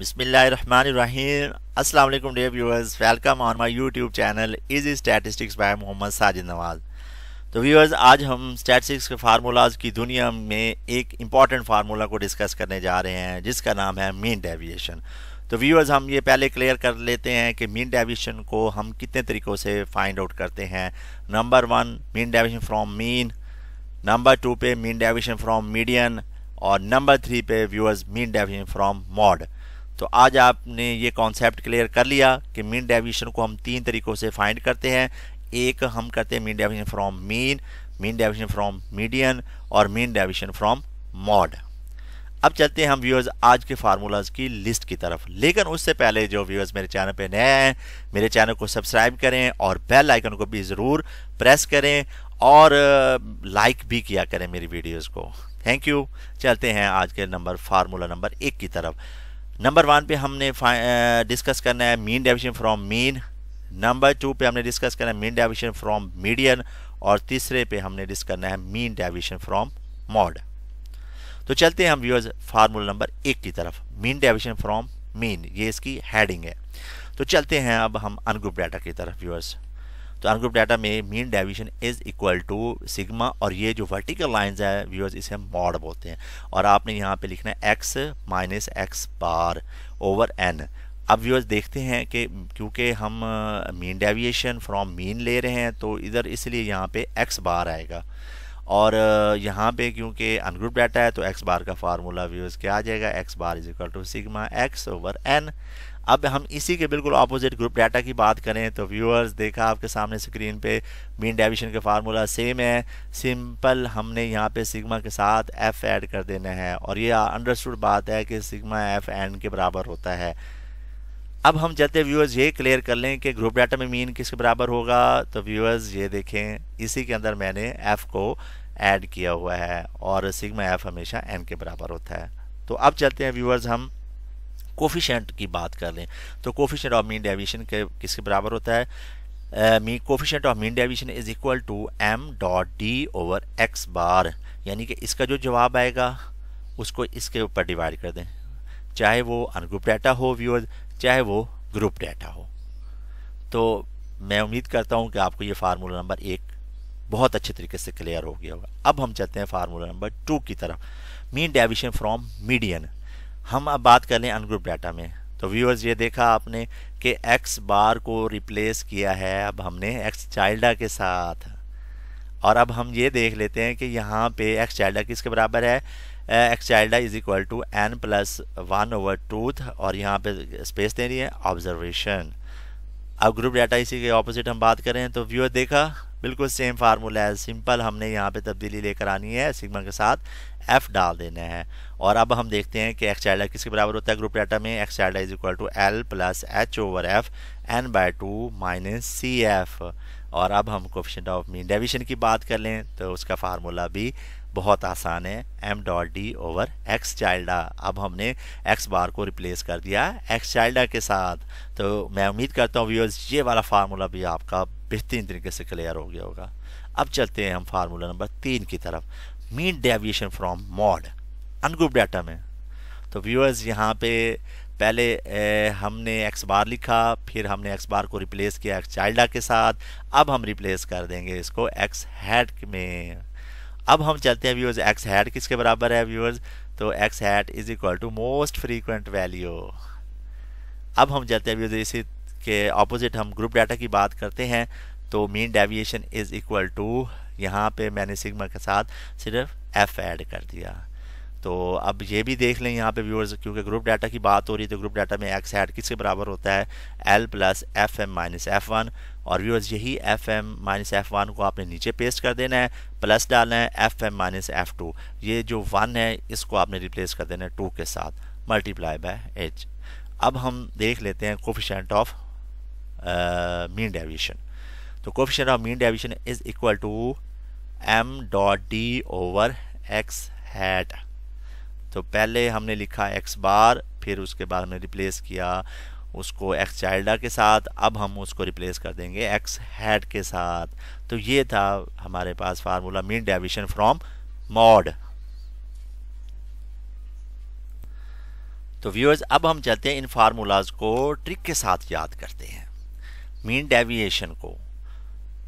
Bismillahirrahmanirrahim. Assalamu alaikum dear viewers. Welcome on my YouTube channel Easy Statistics Mohammad Sajid Nawaz तो viewers आज हम statistics के formulas की दुनिया में एक इंपॉर्टेंट फार्मूला को डिस्कस करने जा रहे हैं जिसका नाम है मीन डेविएशन तो व्यूअर्स हम ये पहले क्लियर कर लेते हैं कि मीन डेविएशन को हम कितने तरीक़ों से फाइंड आउट करते हैं number one mean deviation from mean number two पे मीन डेविएशन फ्रॉम मीडियन और नंबर थ्री पे viewers mean deviation from mode तो आज आपने ये कॉन्सेप्ट क्लियर कर लिया कि मीन डेविएशन को हम तीन तरीक़ों से फाइंड करते हैं एक हम करते हैं mean deviation from mean mean deviation from median और मीन डेविएशन फ्रॉम मॉड अब चलते हैं हम व्यूअर्स आज के फार्मूलाज की लिस्ट की तरफ लेकिन उससे पहले जो व्यूअर्स मेरे चैनल पे नए हैं मेरे चैनल को सब्सक्राइब करें और बेल आइकन को भी ज़रूर प्रेस करें और लाइक uh, भी किया करें मेरी वीडियोस को थैंक यू चलते हैं आज के नंबर फार्मूला नंबर एक की तरफ नंबर वन पे हमने डिस्कस करना है mean deviation from mean number two पे हमने डिस्कस करना है मीन डेविशन फ्रॉम मीडियन और तीसरे पे हमने डिस्कस करना है मीन डेविशन फ्रॉम मॉड तो चलते हैं हम व्यूअर्स फार्मूला नंबर एक की तरफ मीन डेविशन फ्रॉम मीन ये इसकी हैडिंग है तो चलते हैं अब हम अनग्रुप डाटा की तरफ व्यूअर्स तो अनग्रुप डाटा में mean deviation is equal to sigma और ये जो वर्टिकल लाइंस है व्यूअर्स इसे हम मॉड बोलते हैं और आपने यहाँ पे लिखना है X minus X bar over N अब व्यूअर्स देखते हैं कि क्योंकि हम मीन डेविएशन फ्रॉम मीन ले रहे हैं तो इधर इसलिए यहाँ पे एक्स बार आएगा और यहाँ पे क्योंकि अनग्रुप डाटा है तो एक्स बार का फार्मूला व्यूज क्या आ जाएगा X bar is equal to sigma X over N अब हम इसी के बिल्कुल ऑपोजिट ग्रुप डाटा की बात करें तो व्यूअर्स देखा आपके सामने स्क्रीन पे मीन डेविशन के फार्मूला सेम है सिंपल हमने यहाँ पे सिग्मा के साथ एफ ऐड कर देना है और ये अंडरस्टूड बात है कि सिग्मा एफ एन के बराबर होता है अब हम चलते व्यूअर्स ये क्लियर कर लें कि ग्रुप डाटा में मीन किसके बराबर होगा तो व्यूअर्स ये देखें इसी के अंदर मैंने एफ़ को ऐड किया हुआ है और सिग्मा एफ हमेशा एन के बराबर होता है तो अब चलते हैं व्यूवर्स हम कोफिशेंट की बात कर लें तो कोफिशेंट ऑफ मीन डेविएशन के किसके बराबर होता है मी coefficient of mean deviation is equal to M dot D over X bar यानी कि इसका जो जवाब आएगा उसको इसके ऊपर डिवाइड कर दें चाहे वो अनग्रुप डाटा हो व्यूअर्स चाहे वो ग्रुप डाटा हो तो मैं उम्मीद करता हूँ कि आपको ये फार्मूला नंबर एक बहुत अच्छे तरीके से क्लियर हो गया होगा अब हम चलते हैं फार्मूला नंबर टू की तरफ मीन डेविशन फ्रॉम मीडियन हम अब बात कर लें अनग्रुप डाटा में तो व्यूअर्स ये देखा आपने कि एक्स बार को रिप्लेस किया है अब हमने एक्स चाइल्डा के साथ और अब हम ये देख लेते हैं कि यहाँ पे एक्स चाइल्डा किसके बराबर है X tilde is equal to N plus one over two th और यहाँ पे स्पेस दे रही है ऑब्जर्वेशन अब ग्रुप डाटा इसी के ऑपोजिट हम बात करें तो व्यूअर देखा बिल्कुल सेम फार्मूला है सिंपल हमने यहाँ पे तब्दीली लेकर आनी है सिग्मा के साथ एफ डाल देना है और अब हम देखते हैं कि एक्स चाइल्डा किसके बराबर होता है ग्रुप डाटा में X tilde is equal to L plus H over F N by two minus C F और अब हम क्वेश्चन ऑफ मीन डेविशन की बात कर लें तो उसका फार्मूला भी बहुत आसान है M dot D over X tilde अब हमने एक्स बार को रिप्लेस कर दिया एक्स चाइल्डा के साथ तो मैं उम्मीद करता हूँ व्यूअर्स ये वाला फार्मूला भी आपका बेहतरीन तरीके से क्लियर हो गया होगा अब चलते हैं हम फार्मूला नंबर तीन की तरफ mean deviation from mode ungroup data में तो व्यूअर्स यहाँ पे पहले ए, हमने एक्स बार लिखा फिर हमने एक्स बार को रिप्लेस किया एक्स चाइल्डा के साथ अब हम रिप्लेस कर देंगे इसको एक्स हैड में अब हम चलते हैं व्यूअर्स एक्स हैड किसके बराबर है व्यूअर्स तो X hat is equal to most frequent value अब हम चलते हैं व्यूअर्स इसी के ऑपोजिट हम ग्रुप डाटा की बात करते हैं तो mean deviation is equal to यहाँ पे मैंने सिग्मा के साथ सिर्फ एफ ऐड कर दिया तो अब ये भी देख लें यहाँ पे व्यूअर्स क्योंकि ग्रुप डाटा की बात हो रही है तो ग्रुप डाटा में एक्स ऐड किसके बराबर होता है L plus F M minus F one और व्यूअर्स यही F M minus F one को आपने नीचे पेस्ट कर देना है प्लस डालना है F M minus F two ये जो वन है इसको आपने रिप्लेस कर देना है टू के साथ मल्टीप्लाई बाय एच अब हम देख लेते हैं coefficient of mean uh, deviation तो coefficient of mean deviation is equal to M dot D over X hat तो पहले हमने लिखा एक्स बार फिर उसके बाद हमने रिप्लेस किया उसको एक्स चाइल्डा के साथ अब हम उसको रिप्लेस कर देंगे एक्स हैड के साथ तो ये था हमारे पास formula mean deviation from mode तो व्यूअर्स अब हम चलते हैं इन फार्मूलाज को ट्रिक के साथ याद करते हैं मीन डेविएशन को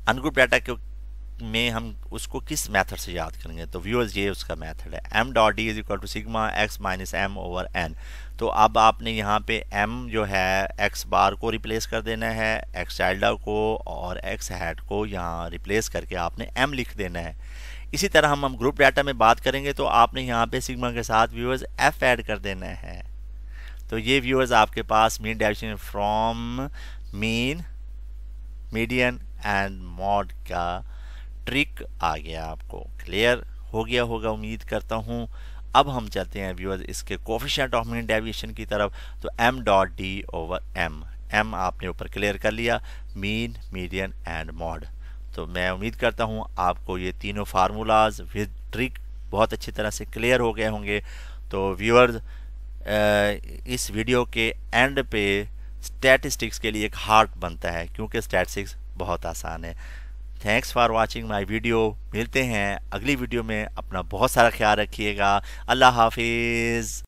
अनग्रुप डाटा के में हम उसको किस मेथड से याद करेंगे तो व्यूअर्स ये उसका मेथड है M dot D is equal to sigma X minus M over N तो अब आपने यहाँ पे एम जो है एक्स बार को रिप्लेस कर देना है एक्स चाइल्डा को और एक्स हैट को यहाँ रिप्लेस करके आपने एम लिख देना है इसी तरह हम हम ग्रुप डाटा में बात करेंगे तो आपने यहाँ पे सिग्मा के साथ व्यूअर्स एफ ऐड कर देना है तो ये व्यूअर्स आपके पास mean deviation from mean median and mode का ट्रिक आ गया आपको क्लियर हो गया होगा उम्मीद करता हूँ अब हम चलते हैं व्यूअर्स इसके कोफिशेंट ऑफ मीन डेविएशन की तरफ तो M dot D over M M आपने ऊपर क्लियर कर लिया मीन मीडियन एंड मॉड तो मैं उम्मीद करता हूँ आपको ये तीनों फार्मूलाज विद ट्रिक बहुत अच्छी तरह से क्लियर हो गए होंगे तो व्यूअर्स इस वीडियो के एंड पे स्टैटिस्टिक्स के लिए एक हार्ट बनता है क्योंकि स्टैटिस्टिक्स बहुत आसान है thanks for watching my video मिलते हैं अगली वीडियो में अपना बहुत सारा ख्याल रखिएगा अल्लाह हाफिज़